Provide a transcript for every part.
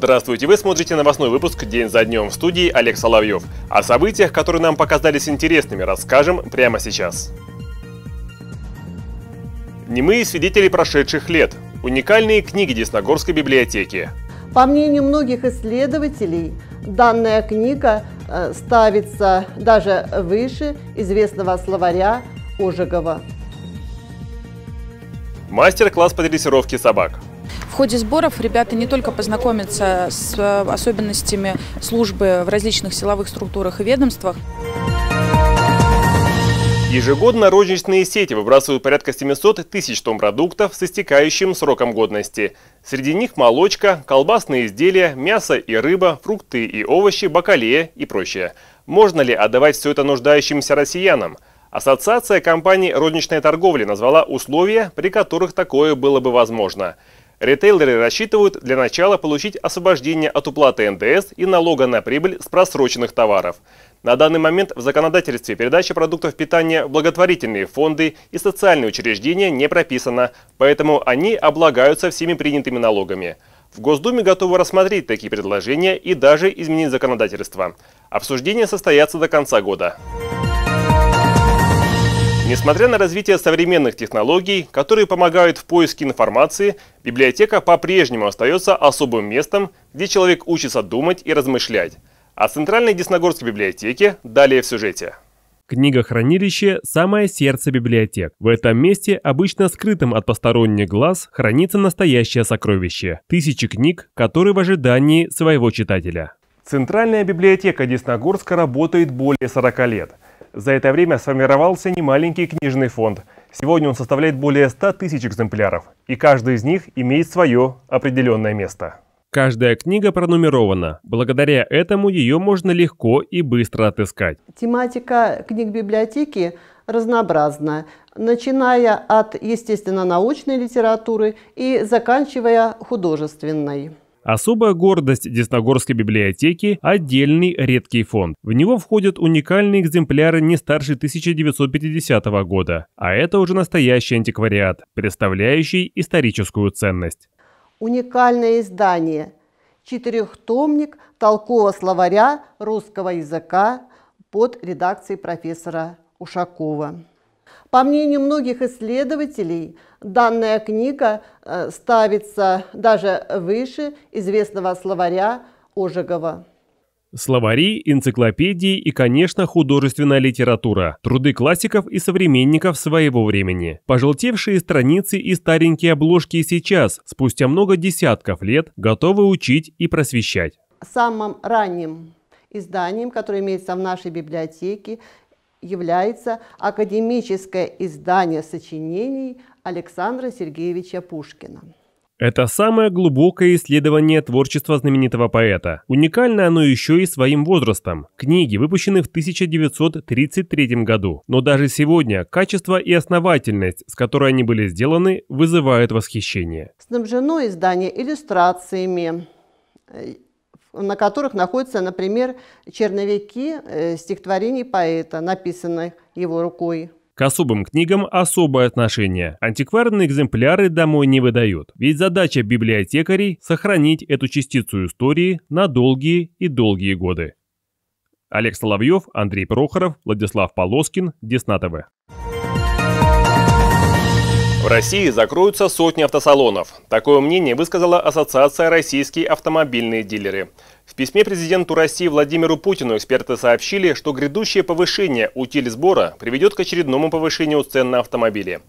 Здравствуйте, вы смотрите новостной выпуск «День за днем» в студии Олег Соловьев. О событиях, которые нам показались интересными, расскажем прямо сейчас. Немые свидетели прошедших лет. Уникальные книги Десногорской библиотеки. По мнению многих исследователей, данная книга э, ставится даже выше известного словаря Ожегова. Мастер-класс по дрессировке собак. В ходе сборов ребята не только познакомятся с э, особенностями службы в различных силовых структурах и ведомствах, Ежегодно розничные сети выбрасывают порядка 700 тысяч тонн продуктов с истекающим сроком годности. Среди них молочка, колбасные изделия, мясо и рыба, фрукты и овощи, бакалея и прочее. Можно ли отдавать все это нуждающимся россиянам? Ассоциация компаний розничной торговли назвала условия, при которых такое было бы возможно – Ритейлеры рассчитывают для начала получить освобождение от уплаты НДС и налога на прибыль с просроченных товаров. На данный момент в законодательстве передача продуктов питания в благотворительные фонды и социальные учреждения не прописана, поэтому они облагаются всеми принятыми налогами. В Госдуме готовы рассмотреть такие предложения и даже изменить законодательство. Обсуждения состоятся до конца года. Несмотря на развитие современных технологий, которые помогают в поиске информации, библиотека по-прежнему остается особым местом, где человек учится думать и размышлять. О Центральной Десногорской библиотеке далее в сюжете. книга Книгохранилище – самое сердце библиотек. В этом месте, обычно скрытым от посторонних глаз, хранится настоящее сокровище – тысячи книг, которые в ожидании своего читателя. Центральная библиотека Десногорска работает более 40 лет. За это время сформировался немаленький книжный фонд. Сегодня он составляет более 100 тысяч экземпляров, и каждый из них имеет свое определенное место. Каждая книга пронумерована. Благодаря этому ее можно легко и быстро отыскать. Тематика книг библиотеки разнообразна, начиная от естественно-научной литературы и заканчивая художественной. Особая гордость Десногорской библиотеки – отдельный редкий фонд. В него входят уникальные экземпляры не старше 1950 года, а это уже настоящий антиквариат, представляющий историческую ценность. Уникальное издание – четырехтомник толкового словаря русского языка под редакцией профессора Ушакова. По мнению многих исследователей, данная книга э, ставится даже выше известного словаря Ожегова. Словари, энциклопедии и, конечно, художественная литература, труды классиков и современников своего времени. Пожелтевшие страницы и старенькие обложки сейчас, спустя много десятков лет, готовы учить и просвещать. Самым ранним изданием, которое имеется в нашей библиотеке, является академическое издание сочинений Александра Сергеевича Пушкина. Это самое глубокое исследование творчества знаменитого поэта. Уникально оно еще и своим возрастом. Книги выпущены в 1933 году, но даже сегодня качество и основательность, с которой они были сделаны, вызывают восхищение. Снабжено издание иллюстрациями, на которых находятся, например, черновики э, стихотворений поэта, написанных его рукой. К особым книгам особое отношение. Антикварные экземпляры домой не выдают, ведь задача библиотекарей – сохранить эту частицу истории на долгие и долгие годы. Олег Соловьев, Андрей Прохоров, Владислав Полоскин, Десна в России закроются сотни автосалонов. Такое мнение высказала Ассоциация «Российские автомобильные дилеры». В письме президенту России Владимиру Путину эксперты сообщили, что грядущее повышение утиль сбора приведет к очередному повышению цен на автомобили.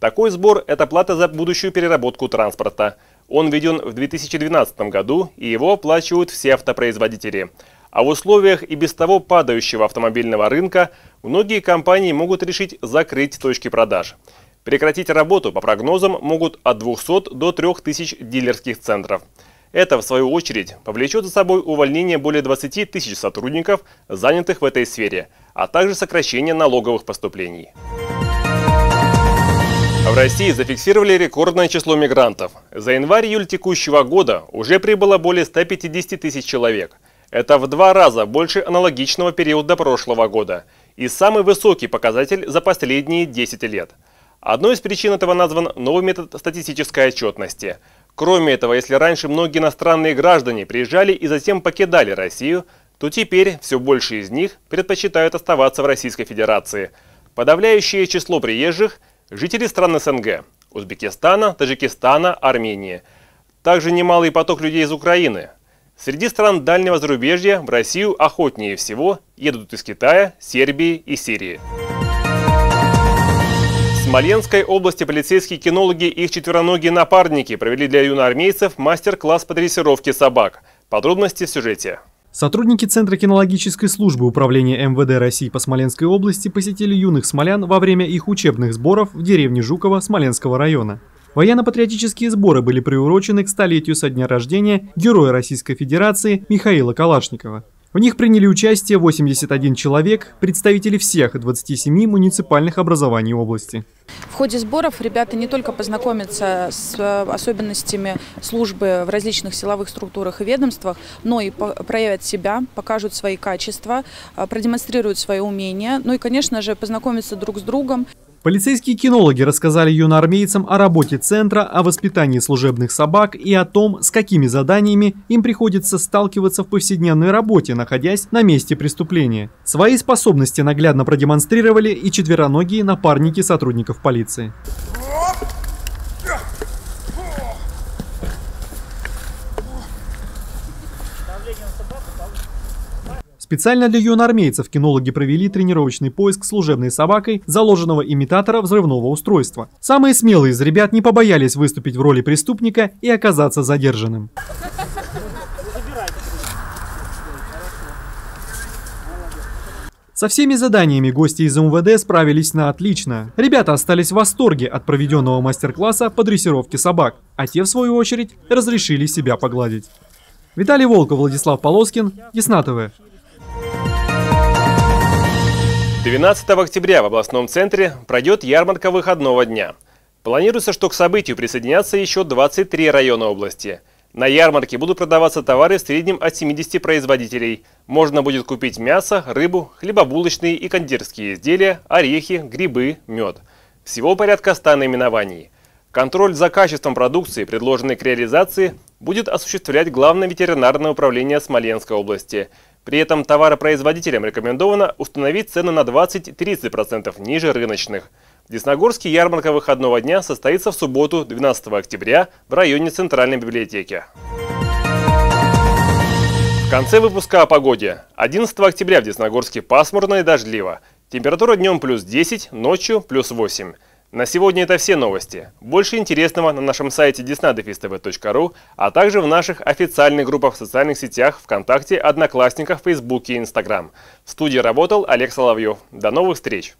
Такой сбор – это плата за будущую переработку транспорта. Он введен в 2012 году, и его оплачивают все автопроизводители. А в условиях и без того падающего автомобильного рынка многие компании могут решить закрыть точки продаж – Прекратить работу, по прогнозам, могут от 200 до 3000 дилерских центров. Это, в свою очередь, повлечет за собой увольнение более 20 тысяч сотрудников, занятых в этой сфере, а также сокращение налоговых поступлений. В России зафиксировали рекордное число мигрантов. За январь-июль текущего года уже прибыло более 150 тысяч человек. Это в два раза больше аналогичного периода прошлого года и самый высокий показатель за последние 10 лет – Одной из причин этого назван новый метод статистической отчетности. Кроме этого, если раньше многие иностранные граждане приезжали и затем покидали Россию, то теперь все больше из них предпочитают оставаться в Российской Федерации. Подавляющее число приезжих – жители стран СНГ – Узбекистана, Таджикистана, Армении. Также немалый поток людей из Украины. Среди стран дальнего зарубежья в Россию охотнее всего едут из Китая, Сербии и Сирии. Смоленской области полицейские кинологи и их четвероногие напарники провели для юноармейцев мастер-класс по дрессировке собак. Подробности в сюжете. Сотрудники Центра кинологической службы Управления МВД России по Смоленской области посетили юных смолян во время их учебных сборов в деревне Жукова Смоленского района. Военно-патриотические сборы были приурочены к столетию со дня рождения Героя Российской Федерации Михаила Калашникова. В них приняли участие 81 человек, представители всех 27 муниципальных образований области. В ходе сборов ребята не только познакомятся с э, особенностями службы в различных силовых структурах и ведомствах, но и проявят себя, покажут свои качества, э, продемонстрируют свои умения, ну и, конечно же, познакомятся друг с другом. Полицейские кинологи рассказали юноармейцам о работе центра, о воспитании служебных собак и о том, с какими заданиями им приходится сталкиваться в повседневной работе, находясь на месте преступления. Свои способности наглядно продемонстрировали и четвероногие напарники сотрудников полиции. Специально для юноармейцев кинологи провели тренировочный поиск служебной собакой заложенного имитатора взрывного устройства. Самые смелые из ребят не побоялись выступить в роли преступника и оказаться задержанным. Со всеми заданиями гости из МВД справились на отлично. Ребята остались в восторге от проведенного мастер-класса по дрессировке собак, а те, в свою очередь, разрешили себя погладить. Виталий Волков, Владислав Полоскин, Ясна 12 октября в областном центре пройдет ярмарка выходного дня. Планируется, что к событию присоединятся еще 23 района области. На ярмарке будут продаваться товары в среднем от 70 производителей. Можно будет купить мясо, рыбу, хлебобулочные и кондитерские изделия, орехи, грибы, мед. Всего порядка 100 наименований. Контроль за качеством продукции, предложенной к реализации, будет осуществлять Главное ветеринарное управление Смоленской области – при этом товаропроизводителям рекомендовано установить цены на 20-30% ниже рыночных. Десногорский ярмарка выходного дня состоится в субботу 12 октября в районе Центральной библиотеки. В конце выпуска о погоде. 11 октября в Десногорске пасмурно и дождливо. Температура днем плюс 10, ночью плюс 8. На сегодня это все новости. Больше интересного на нашем сайте disnadefistv.ru, а также в наших официальных группах в социальных сетях ВКонтакте, Одноклассниках, Фейсбуке и Инстаграм. В студии работал Олег Соловьев. До новых встреч!